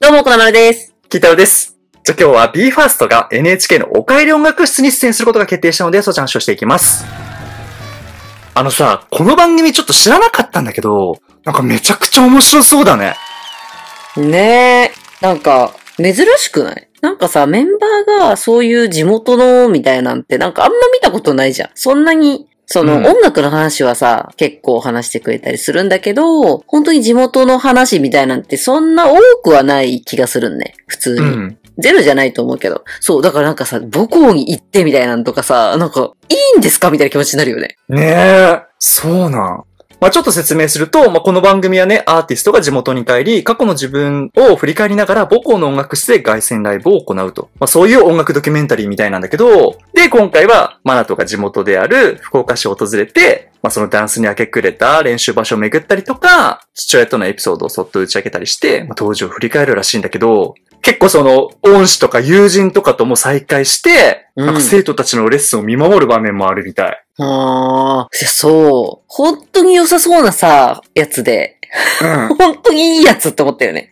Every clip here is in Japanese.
どうも、こなまるです。きータです。じゃあ今日は BE:FIRST が NHK のおかえり音楽室に出演することが決定したので、そちらの話をしていきます。あのさ、この番組ちょっと知らなかったんだけど、なんかめちゃくちゃ面白そうだね。ねえ。なんか、珍しくないなんかさ、メンバーがそういう地元のみたいなんて、なんかあんま見たことないじゃん。そんなにその、うん、音楽の話はさ、結構話してくれたりするんだけど、本当に地元の話みたいなんてそんな多くはない気がするんね。普通に。うん、ゼロじゃないと思うけど。そう、だからなんかさ、母校に行ってみたいなんとかさ、なんか、いいんですかみたいな気持ちになるよね。ねえ。そうなん。まあ、ちょっと説明すると、まあ、この番組はね、アーティストが地元に帰り、過去の自分を振り返りながら母校の音楽室で凱旋ライブを行うと。まあ、そういう音楽ドキュメンタリーみたいなんだけど、で、今回は、マナトが地元である福岡市を訪れて、まあ、そのダンスに明け暮れた練習場所を巡ったりとか、父親とのエピソードをそっと打ち明けたりして、まあ、当時を振り返るらしいんだけど、結構その、恩師とか友人とかとも再会して、うん、なんか生徒たちのレッスンを見守る場面もあるみたい。ああ、そう。本当に良さそうなさ、やつで。うん、本当にいいやつって思ったよね。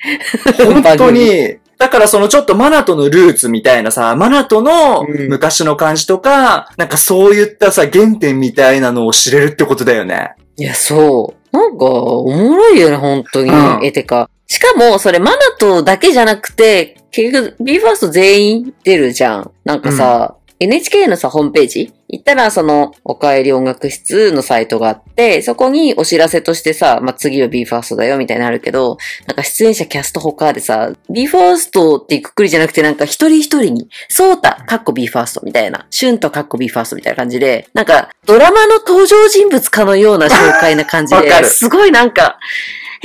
本当に、だからそのちょっとマナトのルーツみたいなさ、マナトの昔の感じとか、うん、なんかそういったさ、原点みたいなのを知れるってことだよね。いや、そう。なんか、おもろいよね、本当に。うん、え、てか、しかも、それ、マナトだけじゃなくて、結局、b ーファースト全員出るじゃん。なんかさ、うん NHK のさ、ホームページ行ったら、その、おかえり音楽室のサイトがあって、そこにお知らせとしてさ、まあ、次は b ーファーストだよ、みたいになるけど、なんか出演者キャスト他でさ、b ーファーストってくくりじゃなくて、なんか一人一人に、ソータ、カッコ b ー f i r s みたいな、シュンとカッコ b ー f i r s みたいな感じで、なんか、ドラマの登場人物かのような紹介な感じで、すごいなんか、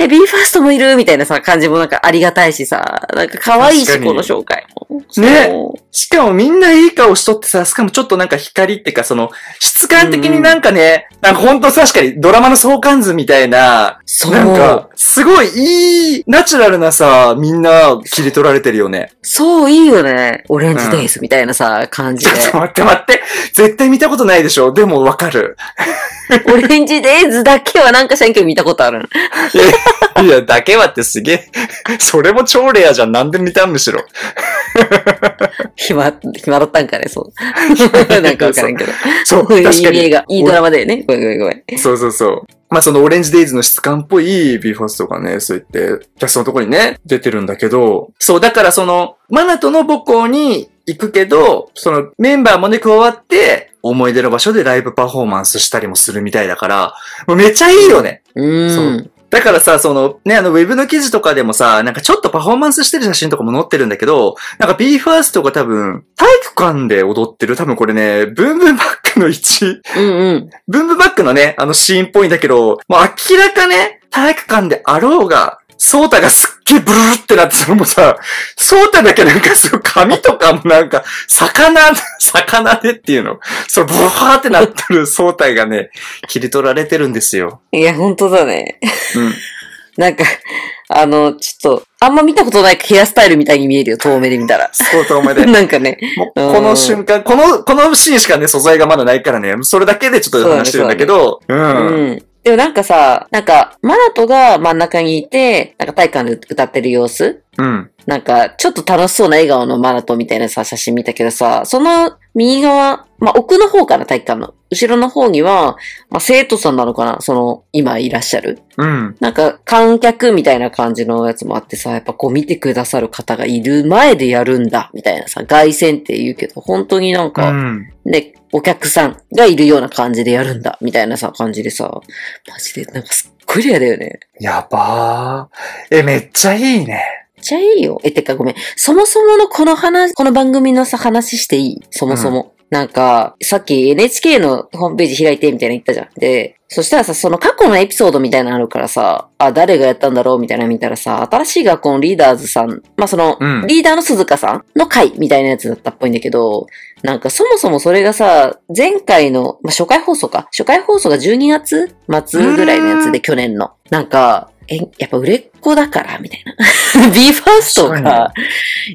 え、ビーファーストもいるみたいなさ、感じもなんかありがたいしさ、なんか可愛いし、この紹介も。ね。しかもみんないい顔しとってさ、しかもちょっとなんか光ってか、その、質感的になんかね、うん、なんかほんと確かにドラマの相関図みたいな、そう。なんか、すごいいい、ナチュラルなさ、みんな切り取られてるよね。そう、いいよね。オレンジデイズみたいなさ、感じちょ。っと待って待って。絶対見たことないでしょ。でもわかる。オレンジデイズだけはなんか選挙見たことある。いやいや、だけはってすげえ。それも超レアじゃん。なんで見たんむしろ。暇、暇だったんかね、そう。なんかわからんけど。そう、確かに。いい映画、いいドラマだよね。ごめんごめんごめん。そうそうそう。まあそのオレンジデイズの質感っぽいビーファースとかね、そういってキャストのとこにね、出てるんだけど、そう、だからその、マナトの母校に行くけど、そのメンバーもね、加わって、思い出の場所でライブパフォーマンスしたりもするみたいだから、もうめっちゃいいよね。うん。だからさ、その、ね、あの、ウェブの記事とかでもさ、なんかちょっとパフォーマンスしてる写真とかも載ってるんだけど、なんか BE:FIRST が多分、体育館で踊ってる、多分これね、ブンブンバックの位置。うんうん。ブンブンバックのね、あのシーンっぽいんだけど、もう明らかね、体育館であろうが、ソータがすっげえブルルってなってたのもさ、ソータだけなんかその髪とかもなんか、魚、魚でっていうの。そのブワーってなってるソータがね、切り取られてるんですよ。いや、本当だね。うん。なんか、あの、ちょっと、あんま見たことないヘアスタイルみたいに見えるよ、遠目で見たら。そう、遠目で。なんかね。この瞬間、この、このシーンしかね、素材がまだないからね、それだけでちょっと話してるんだけど、うねうね、うん。うんでもなんかさ、なんか、マナトが真ん中にいて、なんか体育館で歌ってる様子うん。なんか、ちょっと楽しそうな笑顔のマナトみたいなさ、写真見たけどさ、その右側、まあ、奥の方かな、体育館の。後ろの方には、まあ、生徒さんなのかなその、今いらっしゃる。うん。なんか、観客みたいな感じのやつもあってさ、やっぱこう見てくださる方がいる前でやるんだ、みたいなさ、外線って言うけど、本当になんか、うん、ね、お客さんがいるような感じでやるんだ、みたいなさ、感じでさ、マジで、なんかすっごいレアだよね。やばー。え、めっちゃいいね。っちゃいいよ。え、てかごめん。そもそものこの話、この番組のさ、話していいそもそも。うんなんか、さっき NHK のホームページ開いてみたいな言ったじゃん。で、そしたらさ、その過去のエピソードみたいなのあるからさ、あ、誰がやったんだろうみたいな見たらさ、新しい学校のリーダーズさん、まあ、その、うん、リーダーの鈴鹿さんの会みたいなやつだったっぽいんだけど、なんかそもそもそれがさ、前回の、まあ、初回放送か。初回放送が12月末ぐらいのやつで、去年の。なんか、え、やっぱ売れっ子だから、みたいな。b ーファーストが、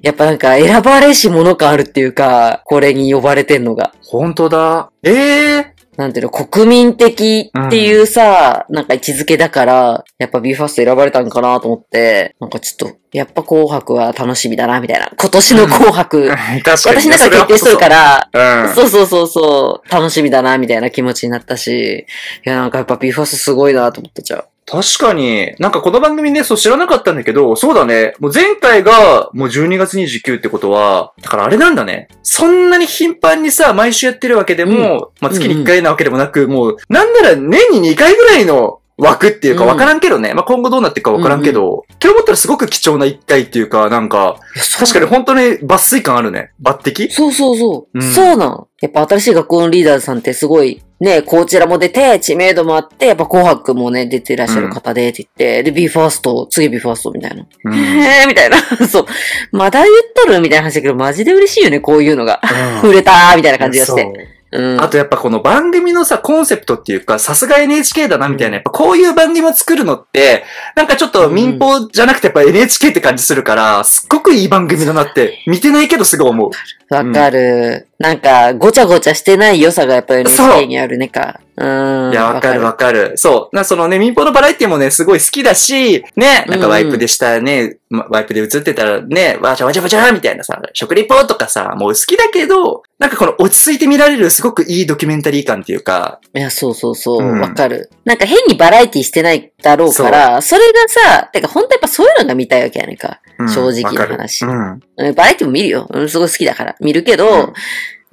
やっぱなんか選ばれし者感あるっていうか、これに呼ばれてんのが。本当だ。ええー、なんていうの、国民的っていうさ、うん、なんか位置づけだから、やっぱ b ーファースト選ばれたんかなと思って、なんかちょっと、やっぱ紅白は楽しみだな、みたいな。今年の紅白。うん、確かに、私なんか決定しとるから、そうそうそうそうそう、楽しみだな、みたいな気持ちになったし、いや、なんかやっぱ b ーファーストすごいなと思ってちゃう。確かに、なんかこの番組ね、そう知らなかったんだけど、そうだね。もう前回がもう12月29ってことは、だからあれなんだね。そんなに頻繁にさ、毎週やってるわけでも、うん、まあ月に1回なわけでもなく、うんうん、もう、なんなら年に2回ぐらいの湧くっていうか、わからんけどね。うん、まあ、今後どうなっていくかわからんけど、今日思ったらすごく貴重な一回っていうか、なんか、確かに本当に抜粋感あるね。抜擢そうそうそう。うん、そうなんやっぱ新しい学校のリーダーさんってすごい、ね、こちらも出て、知名度もあって、やっぱ紅白もね、出てらっしゃる方で、って言って、うん、で、ファースト次ビーファーストみたいな。うん、えー、みたいな。そう。まだ言っとるみたいな話だけど、マジで嬉しいよね、こういうのが。うん、売れたーみたいな感じがして。うん、あとやっぱこの番組のさ、コンセプトっていうか、さすが NHK だなみたいな、やっぱこういう番組を作るのって、なんかちょっと民放じゃなくてやっぱ NHK って感じするから、すっごくいい番組だなって、見てないけどすごい思う。わかる。うん、なんか、ごちゃごちゃしてない良さがやっぱ NHK にあるねか。うん。いや、わかるわかる。そう。な、そのね、民放のバラエティもね、すごい好きだし、ね、なんかワイプでしたね、うんうん、ワイプで映ってたらね、わちゃわちゃわちゃみたいなさ、食リポとかさ、もう好きだけど、なんかこの落ち着いて見られるすごくいいドキュメンタリー感っていうか。いや、そうそうそう、わ、うん、かる。なんか変にバラエティしてないだろうから、それがさ、てか本当やっぱそういうのが見たいわけやねんか。うん、正直な話、うん。バラエティも見るよ。すごい好きだから。見るけど、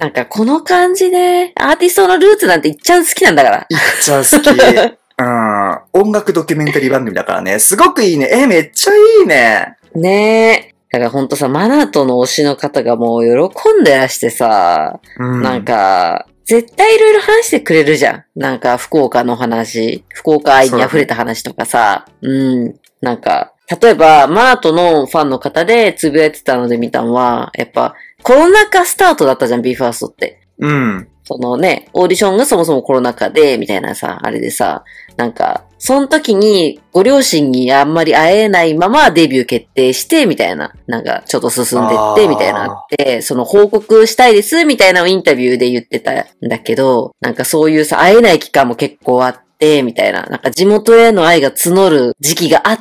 なんかこの感じで、アーティストのルーツなんていっちゃん好きなんだから。いっちゃん好き。うん。音楽ドキュメンタリー番組だからね。すごくいいね。え、めっちゃいいね。ねえ。だからほんとさ、マナトの推しの方がもう喜んでらしてさ、うん、なんか、絶対いろいろ話してくれるじゃん。なんか、福岡の話、福岡愛に溢れた話とかさ、ううん。なんか、例えば、マナトのファンの方でつぶやいてたので見たのは、やっぱ、コロナ禍スタートだったじゃん、b ーファー s t って。うん。そのね、オーディションがそもそもコロナ禍で、みたいなさ、あれでさ、なんか、その時にご両親にあんまり会えないままデビュー決定して、みたいな、なんか、ちょっと進んでって、みたいなあって、その報告したいです、みたいなのをインタビューで言ってたんだけど、なんかそういうさ、会えない期間も結構あって、、みたいな、なんか地元への愛が募る時期があっ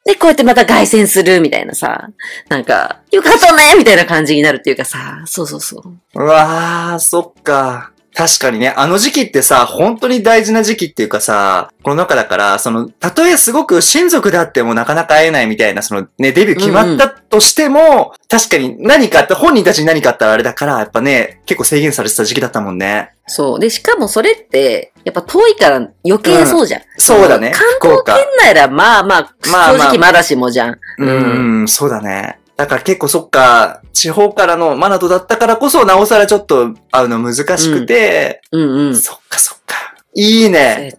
て、で、こうやってまた凱旋するみたいなさ、なんか、よかったねみたいな感じになるっていうかさ、そうそうそう。うわー、そっか。確かにね、あの時期ってさ、本当に大事な時期っていうかさ、この中だから、その、たとえすごく親族であってもなかなか会えないみたいな、そのね、デビュー決まったとしても、うんうん、確かに何かあった、本人たちに何かあったらあれだから、やっぱね、結構制限されてた時期だったもんね。そう。で、しかもそれって、やっぱ遠いから余計そうじゃん。うん、そうだね。関東圏内ら、まあまあ、まあまあ、正直まだしもじゃん。うん、うん、そうだね。だから結構そっか、地方からのマナトだったからこそ、なおさらちょっと会うの難しくて、うん、うんうんそっかそっか。いいね。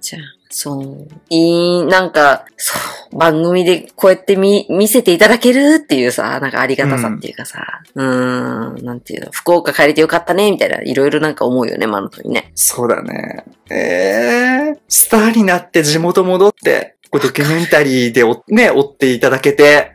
そう。いい、なんか、そう、番組でこうやって見、見せていただけるっていうさ、なんかありがたさっていうかさ、うん、ーんなんていうの、福岡帰れてよかったね、みたいな、いろいろなんか思うよね、マナトにね。そうだね。ええー、スターになって地元戻って、これドキュメンタリーでお、ね、追っていただけて、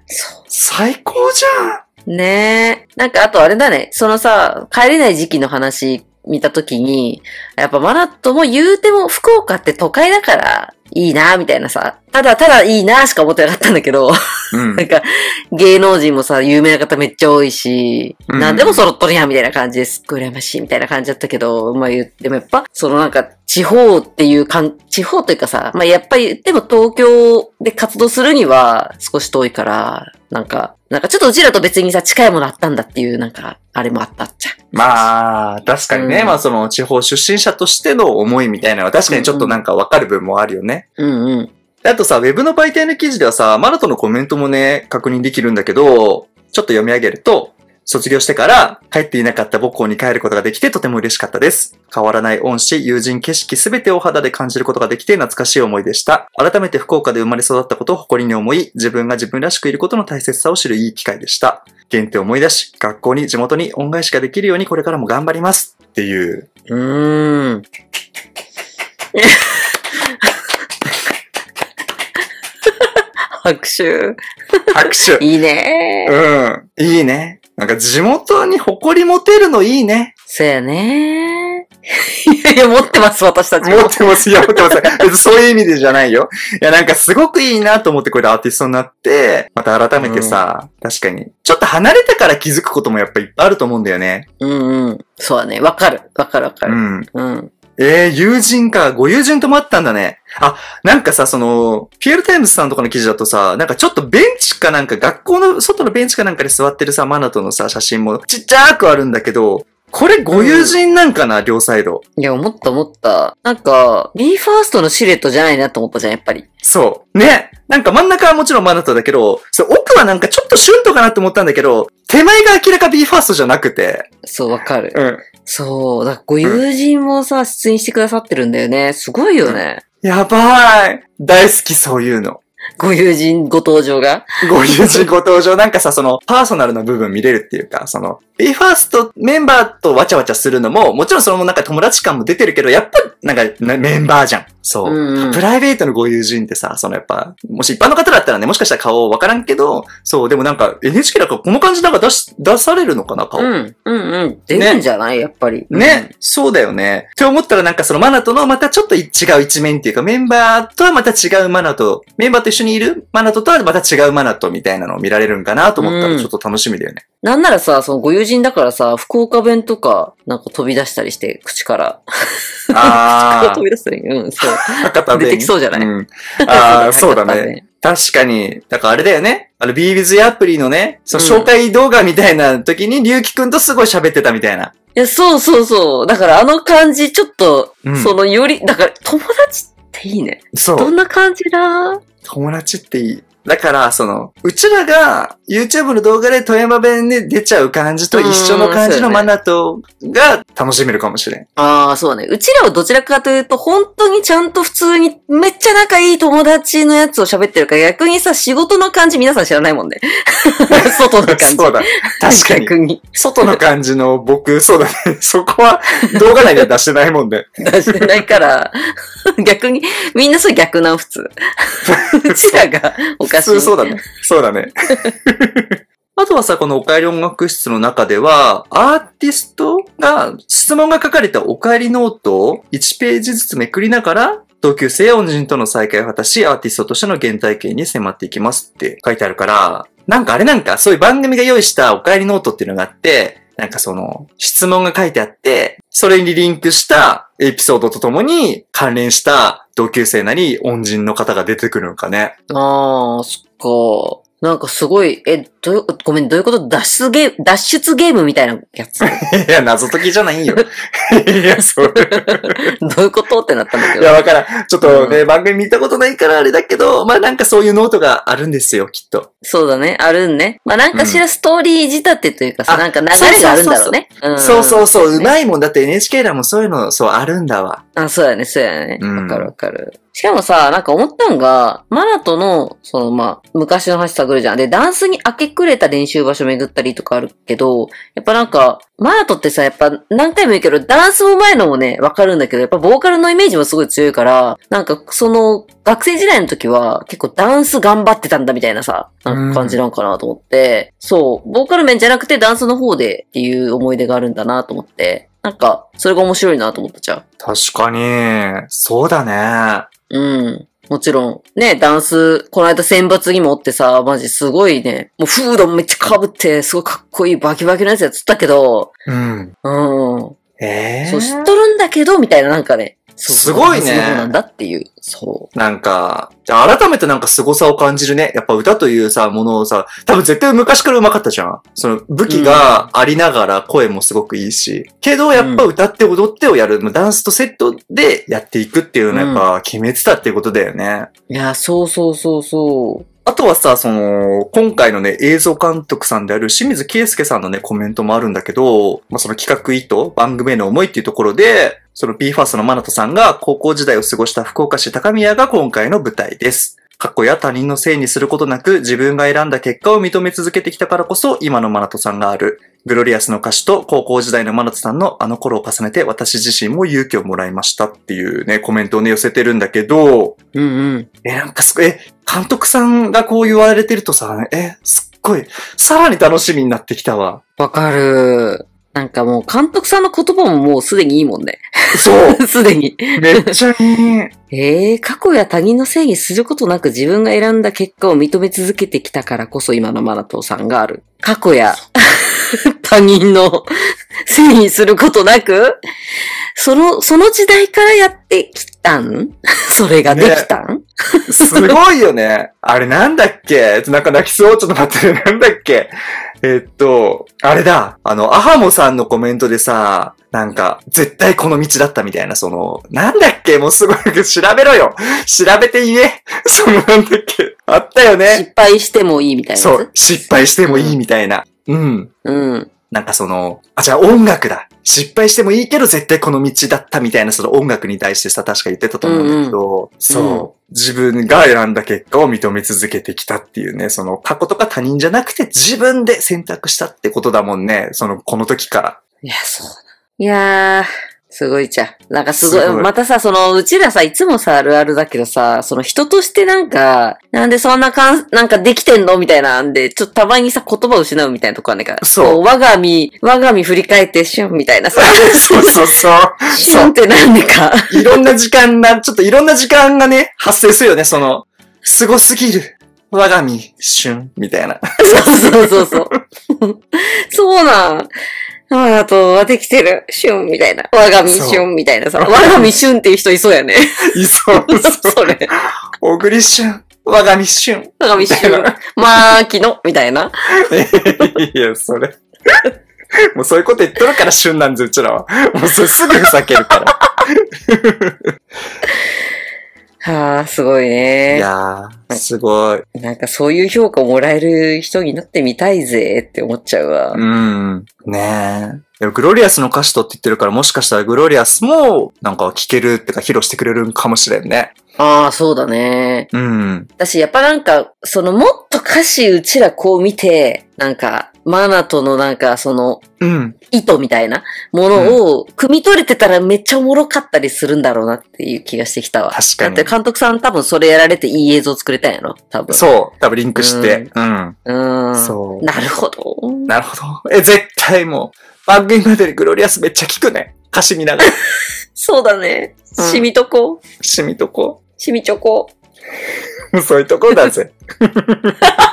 最高じゃんねえ。なんかあとあれだね、そのさ、帰れない時期の話見たときに、やっぱマナットも言うても福岡って都会だからいいな、みたいなさ、ただただいいなしか思ってなかったんだけど、うん、なんか、芸能人もさ、有名な方めっちゃ多いし、うん、何でも揃っとるやんみたいな感じです。っごい羨ましいみたいな感じだったけど、まあ言ってもやっぱ、そのなんか、地方っていうかん、地方というかさ、まあやっぱり、でも東京で活動するには少し遠いから、なんか、なんかちょっとうちらと別にさ、近いものあったんだっていう、なんか、あれもあったっちゃ。まあ、確かにね、うん、まあその地方出身者としての思いみたいなのは確かにちょっとなんかわかる部分もあるよね。うんうん。あとさ、ウェブの媒体の記事ではさ、マラトのコメントもね、確認できるんだけど、ちょっと読み上げると、卒業してから帰っていなかった母校に帰ることができてとても嬉しかったです。変わらない恩師、友人、景色すべてを肌で感じることができて懐かしい思いでした。改めて福岡で生まれ育ったことを誇りに思い、自分が自分らしくいることの大切さを知るいい機会でした。原点を思い出し、学校に地元に恩返しができるようにこれからも頑張ります。っていう。うーん。拍手。拍手。いいね。うん。いいね。なんか地元に誇り持てるのいいね。そうやね。いやいや、持ってます、私たちも。持ってます、いや、持ってます。別にそういう意味でじゃないよ。いや、なんかすごくいいなと思って、これでアーティストになって、また改めてさ、うん、確かに。ちょっと離れたから気づくこともやっぱいっぱいあると思うんだよね。うんうん。そうだね。わかる。わかるわかる。うん。うん。ええー、友人か。ご友人ともあったんだね。あ、なんかさ、その、ピエールタイムズさんとかの記事だとさ、なんかちょっとベンチかなんか、学校の外のベンチかなんかで座ってるさ、マナとのさ、写真もちっちゃくあるんだけど、これご友人なんかな、うん、両サイド。いや、思った思った。なんか、b ーファーストのシルエットじゃないなと思ったじゃん、やっぱり。そう。ね。なんか真ん中はもちろんマナトだけど、そ奥はなんかちょっとシュントかなと思ったんだけど、手前が明らか b ーファーストじゃなくて。そう、わかる。うん。そう。だかご友人もさ、出演してくださってるんだよね。すごいよね。やばい大好きそういうの。ご友人ご登場がご友人ご登場なんかさ、そのパーソナルな部分見れるっていうか、その b e f i r s メンバーとわちゃわちゃするのも、もちろんそのなんか友達感も出てるけど、やっぱなんかメンバーじゃん。そう、うんうん。プライベートのご友人ってさ、そのやっぱ、もし一般の方だったらね、もしかしたら顔わからんけど、そう、でもなんか NHK だからこの感じなんか出し、出されるのかな、顔。うん、うん、うん。出るんじゃない、ね、やっぱり。ね、うん、そうだよね。って思ったらなんかそのマナとのまたちょっと違う一面っていうか、メンバーとはまた違うマナと、メンバーと一緒にいるマナととはまた違うマナとみたいなのを見られるんかなと思ったらちょっと楽しみだよね。なんならさ、そのご友人人だからさ、福岡弁とか、なんか飛び出したりして、口から。ああ。口から飛び出したり、うん、そう。博多弁。出てきそうじゃない、うん、ああ、そうだね。確かに。だからあれだよね。あの、ビービズアプリのね、その紹介動画みたいな時に、りゅうきくんとすごい喋ってたみたいな。いや、そうそうそう。だからあの感じ、ちょっと、うん、そのより、だから友達っていいね。そう。どんな感じだ友達っていい。だから、その、うちらが YouTube の動画で富山弁で出ちゃう感じと一緒の感じのマナとが楽しめるかもしれん。んね、ああ、そうだね。うちらはどちらかというと、本当にちゃんと普通にめっちゃ仲いい友達のやつを喋ってるから、逆にさ、仕事の感じ皆さん知らないもんね。外の感じ。そうだ。確かに。に。外の感じの僕、そうだね。そこは動画内では出してないもんで、ね。出してないから、逆に、みんなそう逆なん普通。うちらが、難しい。そうだね。そうだね。あとはさ、このおかえり音楽室の中では、アーティストが質問が書かれたおかえりノートを1ページずつめくりながら、同級生や恩人との再会を果たし、アーティストとしての原体験に迫っていきますって書いてあるから、なんかあれなんか、そういう番組が用意したおかえりノートっていうのがあって、なんかその、質問が書いてあって、それにリンクしたエピソードとともに関連した同級生なり恩人の方が出てくるのかね。ああ、そっか。なんかすごい、え、どう、ごめん、どういうこと脱出ゲーム、脱出ゲームみたいなやつ。いや、謎解きじゃないよ。いや、そう。どういうことってなったんだけど。いや、わからん。ちょっとね、うん、番組見たことないからあれだけど、まあなんかそういうノートがあるんですよ、きっと。そうだね、あるんね。まあなんかしらストーリー仕立てというかさ、うん、なんか流れがあるんだろうね。そうそうそう、うまいもんだって NHK らもそういうの、そう、あるんだわ。あ、そうやね、そうやね。わかるわかる。しかもさ、なんか思ったんが、マナトの、そのまあ、昔の話探るじゃん。で、ダンスに明け暮れた練習場所巡ったりとかあるけど、やっぱなんか、マナトってさ、やっぱ何回も言うけど、ダンスも前のもね、わかるんだけど、やっぱボーカルのイメージもすごい強いから、なんかその、学生時代の時は結構ダンス頑張ってたんだみたいなさ、なんか感じなんかなと思って、そう、ボーカル面じゃなくてダンスの方でっていう思い出があるんだなと思って、なんか、それが面白いなと思っちゃう。確かに、そうだね。うん。もちろん、ね、ダンス、この間選抜にもおってさ、マジすごいね、もうフードめっちゃ被って、すごいかっこいいバキバキのやつやつったけど、うん。うん。ええー、そう、知っとるんだけど、みたいななんかね、すごいね。そうなんだっていう。そう。なんか、じゃあ改めてなんか凄さを感じるね。やっぱ歌というさ、ものをさ、多分絶対昔から上手かったじゃん。その武器がありながら声もすごくいいし。うん、けどやっぱ歌って踊ってをやる、うん、ダンスとセットでやっていくっていうのはやっぱ決めてたっていうことだよね。うん、いや、そうそうそうそう。あとはさ、その、今回のね、映像監督さんである清水圭介さんのね、コメントもあるんだけど、まあ、その企画意図、番組への思いっていうところで、その BFAST のマナトさんが高校時代を過ごした福岡市高宮が今回の舞台です。過去や他人のせいにすることなく自分が選んだ結果を認め続けてきたからこそ今のマナトさんがある。グロリアスの歌詞と高校時代のマナツさんのあの頃を重ねて私自身も勇気をもらいましたっていうね、コメントをね、寄せてるんだけど、うんうん。え、なんかすごい、え、監督さんがこう言われてるとさ、え、すっごい、さらに楽しみになってきたわ。わかる。なんかもう監督さんの言葉ももうすでにいいもんね。そう。すでに。めっちゃいい。ええー、過去や他人のせいにすることなく自分が選んだ結果を認め続けてきたからこそ今のマナトーさんがある。過去や 他人のせいにすることなく、その、その時代からやってきたん それができたん、ね、すごいよね。あれなんだっけなんか泣きそうちょっと待って、なんだっけえっと、あれだ、あの、アハモさんのコメントでさ、なんか、絶対この道だったみたいな、その、なんだっけもうすごい、調べろよ調べて言え その、なんだっけあったよね失敗してもいいみたいな。そう、失敗してもいいみたいな。うん。うん。なんかその、あ、じゃあ音楽だ。失敗してもいいけど絶対この道だったみたいなその音楽に対してさ、確か言ってたと思うんだけど、うんうん、そう、う自分が選んだ結果を認め続けてきたっていうね、その過去とか他人じゃなくて自分で選択したってことだもんね。その、この時から。いや、そう。いやー、すごいじゃん。なんかすごい、ごいまたさ、その、うちらさ、いつもさ、あるあるだけどさ、その人としてなんか、なんでそんなかん、なんかできてんのみたいなんで、ちょっとたまにさ、言葉を失うみたいなとこあるんだから。そう。我が身、我が身振り返ってシュンみたいなさ。そうそうそう。シュンってなんでか。いろんな時間が、ちょっといろんな時間がね、発生するよね、その、凄すぎる。我が身、シュンみたいな。そうそうそうそう。そうなん。我が党はできてる。シュンみたいな。我が身シュンみたいなさ。我が身シュンっていう人いそうやね。いそう。それ。小栗旬。我が身シュン。我が身シュン。まー昨の、みたいな。いや、それ。もうそういうこと言っとるから旬なんでうちらは。もうそれすぐふざけるから。はあ、すごいね。いやすごい。なんかそういう評価をもらえる人になってみたいぜって思っちゃうわ。うん。ねえ。でもグロリアスの歌詞とって言ってるから、もしかしたらグロリアスも、なんか聴けるってか披露してくれるんかもしれんね。ああ、そうだね。うん。だし、やっぱなんか、そのもっと歌詞うちらこう見て、なんか、マナとのなんか、その、うん。意図みたいなものを、汲み取れてたらめっちゃおもろかったりするんだろうなっていう気がしてきたわ。確かに。だって監督さん多分それやられていい映像作れたんやろ多分。そう。多分リンクして。うん。うん。うんそう。なるほど。なるほど。え、絶対もう、番組までにグロリアスめっちゃ聞くね。歌詞見ながら。そうだね。しみとこ。しみとこ。しみちょこ。そういうとこだぜ。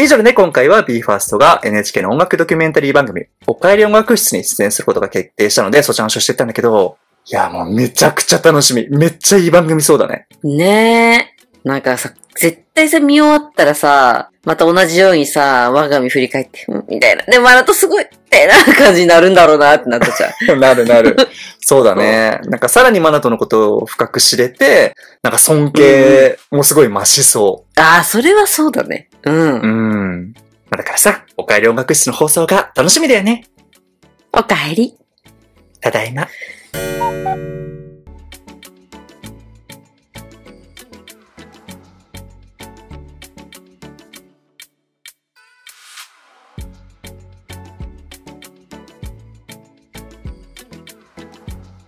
以上でね、今回は BE:FIRST が NHK の音楽ドキュメンタリー番組、おかえり音楽室に出演することが決定したので、そちらの話をしてたんだけど、いや、もうめちゃくちゃ楽しみ。めっちゃいい番組そうだね。ねえ。なんかさ、絶対さ、見終わったらさ、また同じようにさ、我が身振り返って、みたいな。で、マナとすごい、みたいな感じになるんだろうなってなったゃう。なるなる。そうだね。なんかさらにマナトのことを深く知れて、なんか尊敬もすごい増しそう。うん、ああ、それはそうだね。うん。うん。まあ、だからさ、おかえり音楽室の放送が楽しみだよね。おかえり。ただいま。